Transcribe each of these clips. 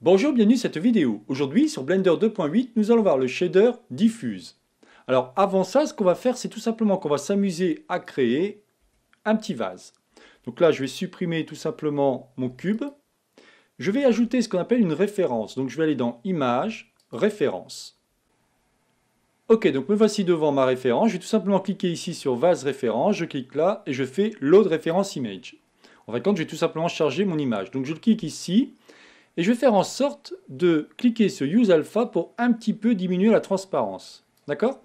Bonjour, bienvenue cette vidéo. Aujourd'hui, sur Blender 2.8, nous allons voir le shader diffuse. Alors avant ça, ce qu'on va faire, c'est tout simplement qu'on va s'amuser à créer un petit vase. Donc là, je vais supprimer tout simplement mon cube. Je vais ajouter ce qu'on appelle une référence. Donc je vais aller dans Image, Référence. Ok, donc me voici devant ma référence. Je vais tout simplement cliquer ici sur Vase référence. Je clique là et je fais Load référence image. En fait quand je vais tout simplement charger mon image. Donc je clique ici et je vais faire en sorte de cliquer sur Use Alpha pour un petit peu diminuer la transparence. D'accord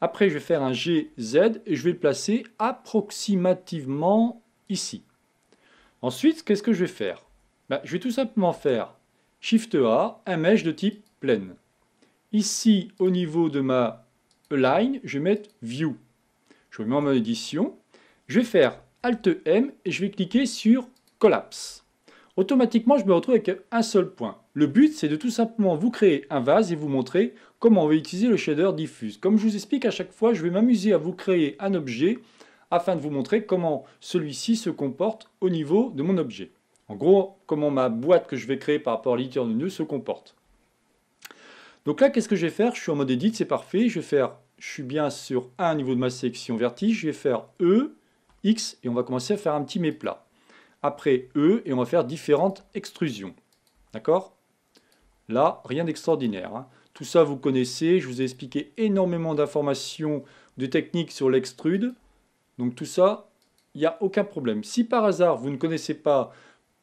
Après, je vais faire un GZ et je vais le placer approximativement ici. Ensuite, qu'est-ce que je vais faire ben, Je vais tout simplement faire Shift A, un mesh de type pleine. Ici, au niveau de ma line, je vais mettre View. Je mettre en mode édition. Je vais faire Alt M et je vais cliquer sur Collapse automatiquement je me retrouve avec un seul point. Le but c'est de tout simplement vous créer un vase et vous montrer comment on va utiliser le shader diffuse. Comme je vous explique à chaque fois, je vais m'amuser à vous créer un objet afin de vous montrer comment celui-ci se comporte au niveau de mon objet. En gros, comment ma boîte que je vais créer par rapport à l'éditeur de nœud se comporte. Donc là, qu'est-ce que je vais faire Je suis en mode edit, c'est parfait. Je vais faire, je suis bien sur un niveau de ma section vertige. Je vais faire E, X, et on va commencer à faire un petit méplat après E, et on va faire différentes extrusions. D'accord Là, rien d'extraordinaire. Hein. Tout ça, vous connaissez. Je vous ai expliqué énormément d'informations, de techniques sur l'extrude. Donc tout ça, il n'y a aucun problème. Si par hasard, vous ne connaissez pas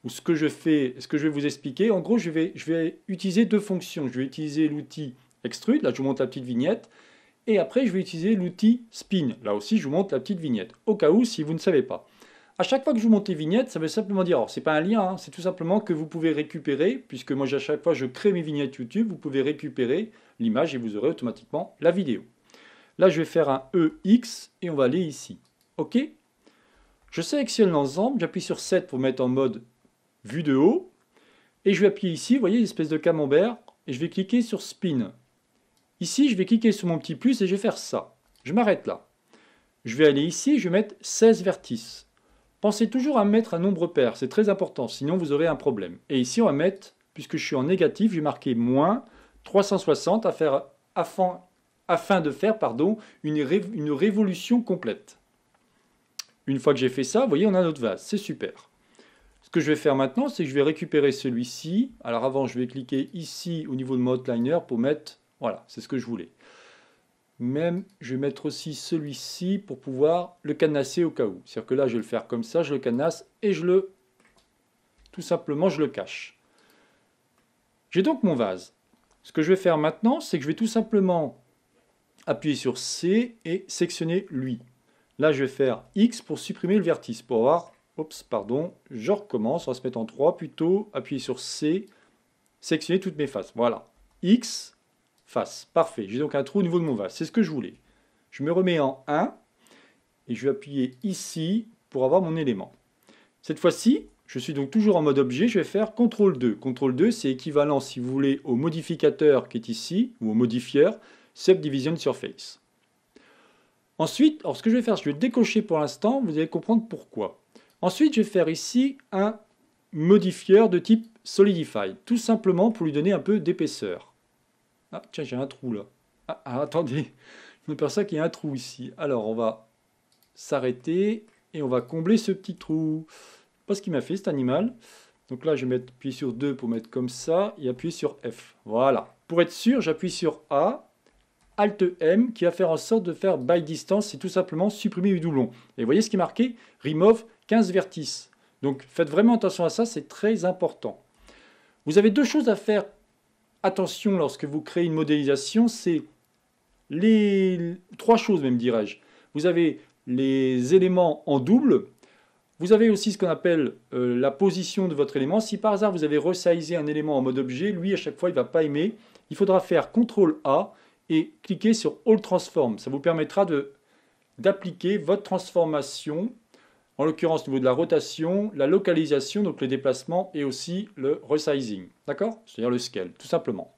ce que je fais, ce que je vais vous expliquer, en gros, je vais, je vais utiliser deux fonctions. Je vais utiliser l'outil extrude. Là, je vous montre la petite vignette. Et après, je vais utiliser l'outil spin. Là aussi, je vous montre la petite vignette, au cas où si vous ne savez pas. À chaque fois que je vous monte vignette, vignettes, ça veut simplement dire, alors c'est pas un lien, hein, c'est tout simplement que vous pouvez récupérer, puisque moi à chaque fois je crée mes vignettes YouTube, vous pouvez récupérer l'image et vous aurez automatiquement la vidéo. Là je vais faire un EX et on va aller ici. OK Je sélectionne l'ensemble, j'appuie sur 7 pour mettre en mode vue de haut, et je vais appuyer ici, vous voyez, une espèce de camembert, et je vais cliquer sur Spin. Ici, je vais cliquer sur mon petit plus et je vais faire ça. Je m'arrête là. Je vais aller ici, je vais mettre 16 vertices. Pensez toujours à mettre un nombre pair, c'est très important, sinon vous aurez un problème. Et ici, on va mettre, puisque je suis en négatif, je vais marquer moins 360 à faire, afin, de faire pardon, une, une révolution complète. Une fois que j'ai fait ça, vous voyez, on a notre vase, c'est super. Ce que je vais faire maintenant, c'est que je vais récupérer celui-ci. Alors avant, je vais cliquer ici au niveau de mon outliner pour mettre, voilà, c'est ce que je voulais même, je vais mettre aussi celui-ci pour pouvoir le canasser au cas où. C'est-à-dire que là, je vais le faire comme ça, je le canasse et je le... Tout simplement, je le cache. J'ai donc mon vase. Ce que je vais faire maintenant, c'est que je vais tout simplement appuyer sur C et sectionner lui. Là, je vais faire X pour supprimer le vertice, pour avoir... Oups, pardon, je recommence, on va se mettre en 3 plutôt, appuyer sur C, sectionner toutes mes faces. Voilà, X, face. Parfait, j'ai donc un trou au niveau de mon vase, c'est ce que je voulais. Je me remets en 1 et je vais appuyer ici pour avoir mon élément. Cette fois-ci, je suis donc toujours en mode objet, je vais faire CTRL 2. CTRL 2, c'est équivalent, si vous voulez, au modificateur qui est ici, ou au modifieur, Subdivision Surface. Ensuite, alors ce que je vais faire, je vais décocher pour l'instant, vous allez comprendre pourquoi. Ensuite, je vais faire ici un modifieur de type Solidify, tout simplement pour lui donner un peu d'épaisseur. Ah, tiens, j'ai un trou là. Ah, ah, attendez, je me perçois qu'il y a un trou ici. Alors, on va s'arrêter et on va combler ce petit trou. Pas ce qu'il m'a fait cet animal. Donc là, je vais mettre sur 2 pour mettre comme ça et appuyer sur F. Voilà. Pour être sûr, j'appuie sur A, Alt M, qui va faire en sorte de faire by distance, c'est tout simplement supprimer le doublon. Et vous voyez ce qui est marqué Remove 15 vertices. Donc faites vraiment attention à ça, c'est très important. Vous avez deux choses à faire attention lorsque vous créez une modélisation, c'est les trois choses même dirais-je. Vous avez les éléments en double, vous avez aussi ce qu'on appelle euh, la position de votre élément. Si par hasard vous avez resizé un élément en mode objet, lui à chaque fois il ne va pas aimer. Il faudra faire CTRL A et cliquer sur All Transform. Ça vous permettra d'appliquer votre transformation en l'occurrence au niveau de la rotation, la localisation, donc le déplacement, et aussi le resizing, d'accord C'est-à-dire le scale, tout simplement.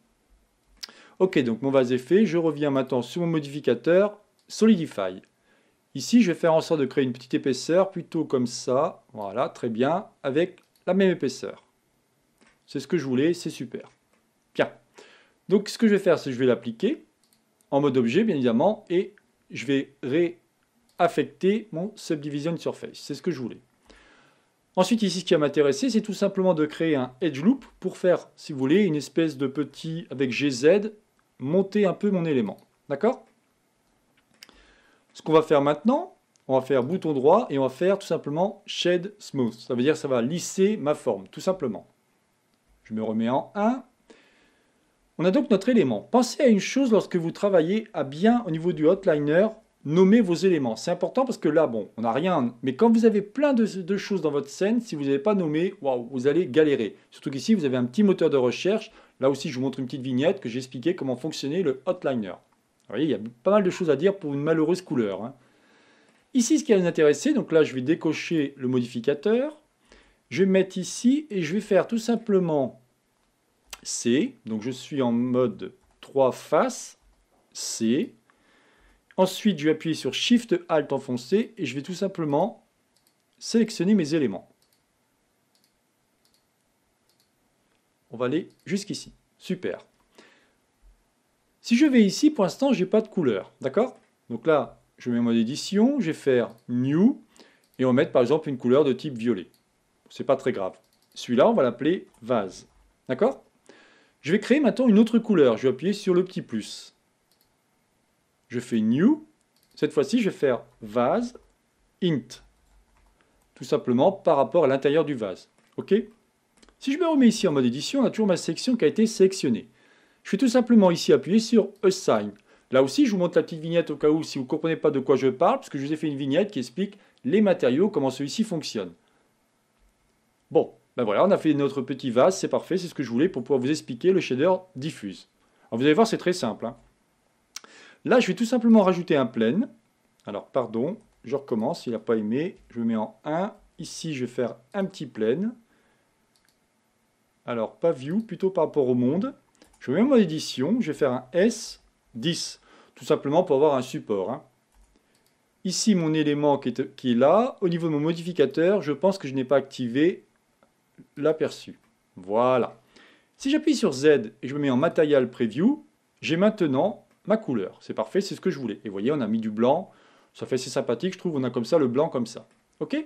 Ok, donc mon est fait, je reviens maintenant sur mon modificateur Solidify. Ici, je vais faire en sorte de créer une petite épaisseur, plutôt comme ça, voilà, très bien, avec la même épaisseur. C'est ce que je voulais, c'est super. Bien. Donc ce que je vais faire, c'est que je vais l'appliquer en mode objet, bien évidemment, et je vais ré affecter mon subdivision surface. C'est ce que je voulais. Ensuite, ici, ce qui va m'intéresser, c'est tout simplement de créer un edge loop pour faire, si vous voulez, une espèce de petit, avec GZ, monter un peu mon élément. D'accord Ce qu'on va faire maintenant, on va faire bouton droit et on va faire tout simplement Shade Smooth. Ça veut dire ça va lisser ma forme, tout simplement. Je me remets en 1. On a donc notre élément. Pensez à une chose lorsque vous travaillez à bien au niveau du hotliner, nommer vos éléments. C'est important parce que là, bon, on n'a rien. Mais quand vous avez plein de, choses dans votre scène, si vous n'avez pas nommé, vous allez galérer. Surtout qu'ici, vous avez un petit moteur de recherche. Là aussi, je vous montre une petite vignette que j'ai j'expliquais comment fonctionnait le hotliner. Vous voyez, il y a pas mal de choses à dire pour une malheureuse couleur. Hein. Ici, ce qui va nous intéresser, donc là, je vais décocher le modificateur. Je vais mettre ici et je vais faire tout simplement C. Donc, je suis en mode 3 faces. C. Ensuite, je vais appuyer sur Shift Alt enfoncé et je vais tout simplement sélectionner mes éléments. On va aller jusqu'ici. Super. Si je vais ici, pour l'instant, je n'ai pas de couleur. D'accord Donc là, je mets mon mode édition, je vais faire New, et on va mettre par exemple une couleur de type violet. Ce n'est pas très grave. Celui-là, on va l'appeler vase. D'accord Je vais créer maintenant une autre couleur. Je vais appuyer sur le petit plus je fais new. Cette fois-ci, je vais faire vase int. Tout simplement par rapport à l'intérieur du vase. OK Si je me remets ici en mode édition, on a toujours ma section qui a été sélectionnée. Je vais tout simplement ici appuyer sur Assign. Là aussi, je vous montre la petite vignette au cas où si vous ne comprenez pas de quoi je parle, parce que je vous ai fait une vignette qui explique les matériaux, comment celui-ci fonctionne. Bon, ben voilà, on a fait notre petit vase, c'est parfait, c'est ce que je voulais pour pouvoir vous expliquer le shader diffuse. Alors vous allez voir, c'est très simple. Hein. Là, je vais tout simplement rajouter un plein. Alors, pardon, je recommence, il n'a pas aimé. Je me mets en 1. Ici, je vais faire un petit plein. Alors, pas view, plutôt par rapport au monde. Je mets mon édition, je vais faire un S10, tout simplement pour avoir un support. Hein. Ici, mon élément qui est, qui est là, au niveau de mon modificateur, je pense que je n'ai pas activé l'aperçu. Voilà. Si j'appuie sur Z et je me mets en Material Preview, j'ai maintenant ma couleur. C'est parfait, c'est ce que je voulais. Et vous voyez, on a mis du blanc. Ça fait assez sympathique, je trouve. On a comme ça le blanc comme ça. OK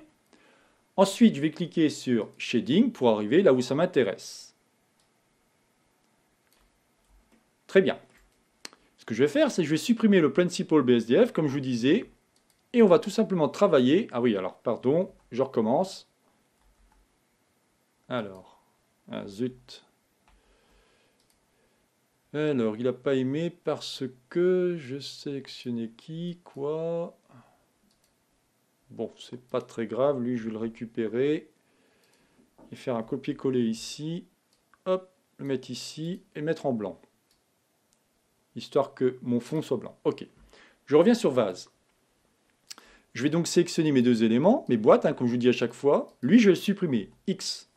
Ensuite, je vais cliquer sur Shading pour arriver là où ça m'intéresse. Très bien. Ce que je vais faire, c'est que je vais supprimer le principal BSDF, comme je vous disais, et on va tout simplement travailler. Ah oui, alors, pardon, je recommence. Alors, ah, zut, alors, il n'a pas aimé parce que je sélectionnais qui, quoi. Bon, c'est pas très grave. Lui, je vais le récupérer et faire un copier-coller ici. Hop, le mettre ici et mettre en blanc. Histoire que mon fond soit blanc. Ok. Je reviens sur Vase. Je vais donc sélectionner mes deux éléments, mes boîtes, hein, comme je vous dis à chaque fois. Lui, je vais le supprimer. X.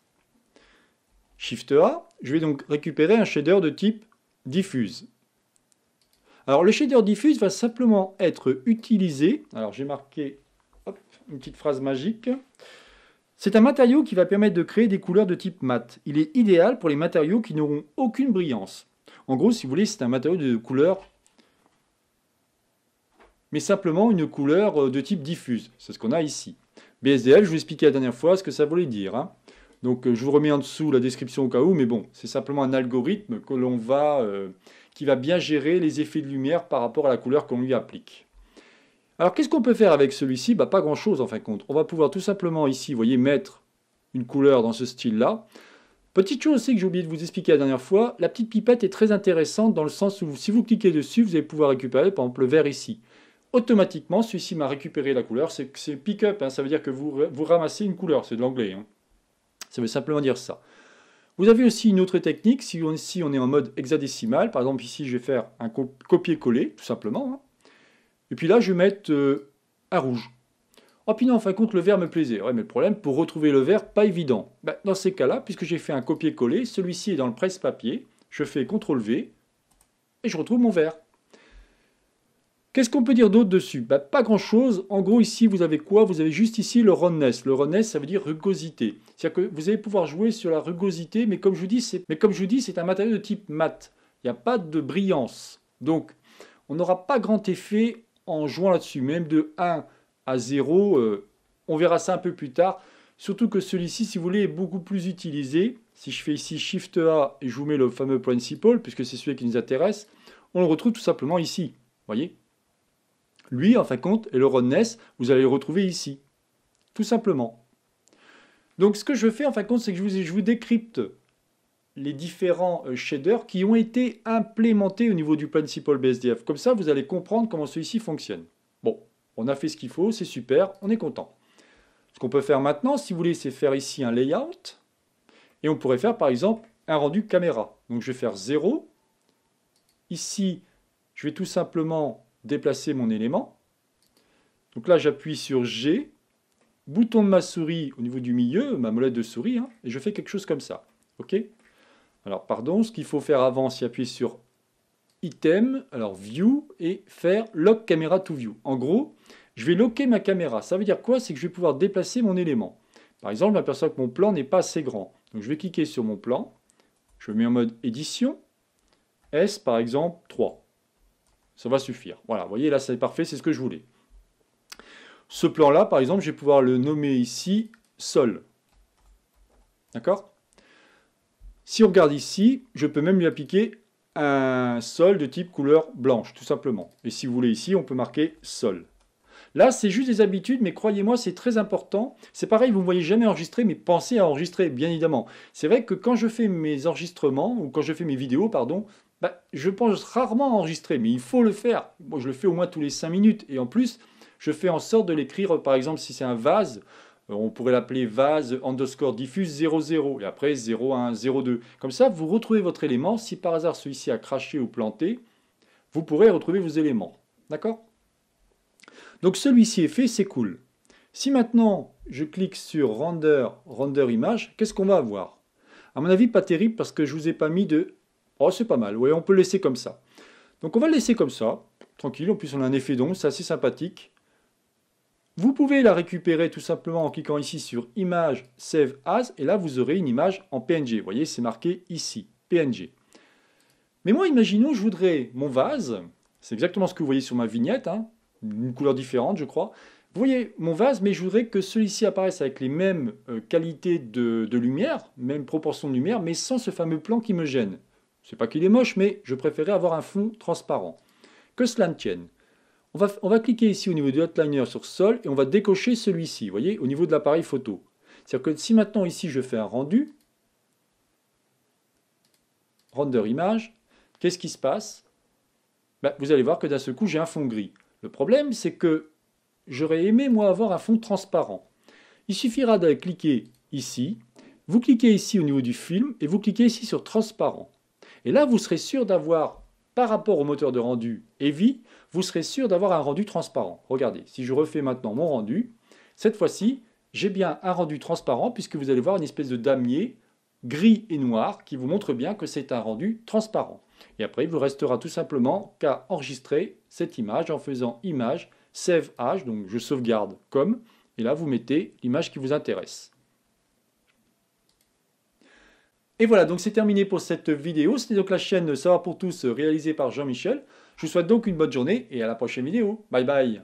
Shift A. Je vais donc récupérer un shader de type diffuse. Alors le shader diffuse va simplement être utilisé, alors j'ai marqué une petite phrase magique, c'est un matériau qui va permettre de créer des couleurs de type mat. Il est idéal pour les matériaux qui n'auront aucune brillance. En gros, si vous voulez, c'est un matériau de couleur, mais simplement une couleur euh, de type diffuse. C'est ce qu'on a ici. BSDL, je vous expliquais la dernière fois ce que ça voulait dire. Hein. Donc euh, je vous remets en dessous la description au cas où, mais bon, c'est simplement un algorithme que l'on va, euh, qui va bien gérer les effets de lumière par rapport à la couleur qu'on lui applique. Alors qu'est-ce qu'on peut faire avec celui-ci bah, Pas grand-chose en fin de compte. On va pouvoir tout simplement ici, vous voyez, mettre une couleur dans ce style-là. Petite chose aussi que j'ai oublié de vous expliquer la dernière fois, la petite pipette est très intéressante dans le sens où si vous cliquez dessus, vous allez pouvoir récupérer par exemple le vert ici. Automatiquement, celui-ci m'a récupéré la couleur, c'est pick-up, hein. ça veut dire que vous, ramassez une couleur, c'est de l'anglais. Hein. Ça veut simplement dire ça. Vous avez aussi une autre technique, si on, est en mode hexadécimal, par exemple ici je vais faire un copier-coller, tout simplement, hein. et puis là je vais mettre euh, un rouge. Oh puis non, en fin de compte, le vert me plaisait. Ouais, mais le problème, pour retrouver le vert, pas évident. Ben, dans ces cas-là, puisque j'ai fait un copier-coller, celui-ci est dans le presse-papier, je fais CTRL-V, et je retrouve mon vert. Qu'est-ce qu'on peut dire d'autre dessus bah, Pas grand-chose. En gros, ici, vous avez quoi Vous avez juste ici le Runness. Le Runness, ça veut dire rugosité. C'est-à-dire que vous allez pouvoir jouer sur la rugosité, mais comme je vous dis, c'est un matériau de type mat. Il n'y a pas de brillance. Donc, on n'aura pas grand effet en jouant là-dessus. Même de 1 à 0, euh, on verra ça un peu plus tard. Surtout que celui-ci, si vous voulez, est beaucoup plus utilisé. Si je fais ici Shift A et je vous mets le fameux principal, puisque c'est celui qui nous intéresse, on le retrouve tout simplement ici. voyez lui, en fin de compte, et le Rodness, vous allez le retrouver ici. Tout simplement. Donc ce que je fais, en fin de compte, c'est que je vous, je vous décrypte les différents euh, shaders qui ont été implémentés au niveau du principal BSDF. Comme ça, vous allez comprendre comment celui-ci fonctionne. Bon, on a fait ce qu'il faut, c'est super, on est content. Ce qu'on peut faire maintenant, si vous voulez, c'est faire ici un layout. Et on pourrait faire, par exemple, un rendu caméra. Donc, je vais faire 0. Ici, je vais tout simplement déplacer mon élément. Donc là, j'appuie sur G, bouton de ma souris au niveau du milieu, ma molette de souris, hein, et je fais quelque chose comme ça. OK Alors, pardon, ce qu'il faut faire avant, c'est appuyer sur item, alors view, et faire lock camera to view. En gros, je vais locker ma caméra. Ça veut dire quoi C'est que je vais pouvoir déplacer mon élément. Par exemple, je m'aperçois que mon plan n'est pas assez grand. Donc je vais cliquer sur mon plan, je mets en mode édition, S par exemple 3. Ça va suffire. Voilà, vous voyez, là, c'est parfait, c'est ce que je voulais. Ce plan-là, par exemple, je vais pouvoir le nommer ici « Sol ». D'accord Si on regarde ici, je peux même lui appliquer un sol de type couleur blanche, tout simplement. Et si vous voulez ici, on peut marquer sol. Là, c'est juste des habitudes, mais croyez-moi, c'est très important. C'est pareil, vous ne voyez jamais enregistrer, mais pensez à enregistrer, bien évidemment. C'est vrai que quand je fais mes enregistrements, ou quand je fais mes vidéos, pardon, bah, je pense rarement enregistrer, mais il faut le faire. Moi, je le fais au moins tous les 5 minutes. Et en plus, je fais en sorte de l'écrire, par exemple, si c'est un vase, euh, on pourrait l'appeler vase underscore diffuse 00 et après 01, 02. Comme ça, vous retrouvez votre élément. Si par hasard celui-ci a craché ou planté, vous pourrez retrouver vos éléments. D'accord Donc celui-ci est fait, c'est cool. Si maintenant je clique sur render, render image, qu'est-ce qu'on va avoir À mon avis, pas terrible parce que je ne vous ai pas mis de Oh, c'est pas mal, oui, on peut le laisser comme ça. Donc on va le laisser comme ça, tranquille, en plus on a un effet d'onde, c'est assez sympathique. Vous pouvez la récupérer tout simplement en cliquant ici sur Image Save As, et là vous aurez une image en PNG. Vous voyez, c'est marqué ici, PNG. Mais moi, imaginons, je voudrais mon vase, c'est exactement ce que vous voyez sur ma vignette, hein. une couleur différente, je crois. Vous voyez mon vase, mais je voudrais que celui-ci apparaisse avec les mêmes euh, qualités de, de lumière, même proportion de lumière, mais sans ce fameux plan qui me gêne. C'est pas qu'il est moche, mais je préférais avoir un fond transparent. Que cela ne tienne. On va, on va cliquer ici au niveau du hotliner sur Sol et on va décocher celui-ci, Vous voyez, au niveau de l'appareil photo. C'est-à-dire que si maintenant ici je fais un rendu, render image, qu'est-ce qui se passe ben, Vous allez voir que d'un seul coup j'ai un fond gris. Le problème c'est que j'aurais aimé moi avoir un fond transparent. Il suffira d'aller cliquer ici, vous cliquez ici au niveau du film et vous cliquez ici sur transparent. Et là, vous serez sûr d'avoir, par rapport au moteur de rendu Heavy, vous serez sûr d'avoir un rendu transparent. Regardez, si je refais maintenant mon rendu, cette fois-ci, j'ai bien un rendu transparent puisque vous allez voir une espèce de damier gris et noir qui vous montre bien que c'est un rendu transparent. Et après, il vous restera tout simplement qu'à enregistrer cette image en faisant image save h, donc je sauvegarde comme, et là vous mettez l'image qui vous intéresse. Et voilà, donc c'est terminé pour cette vidéo. C'était donc la chaîne Savoir pour tous réalisée par Jean-Michel. Je vous souhaite donc une bonne journée et à la prochaine vidéo. Bye bye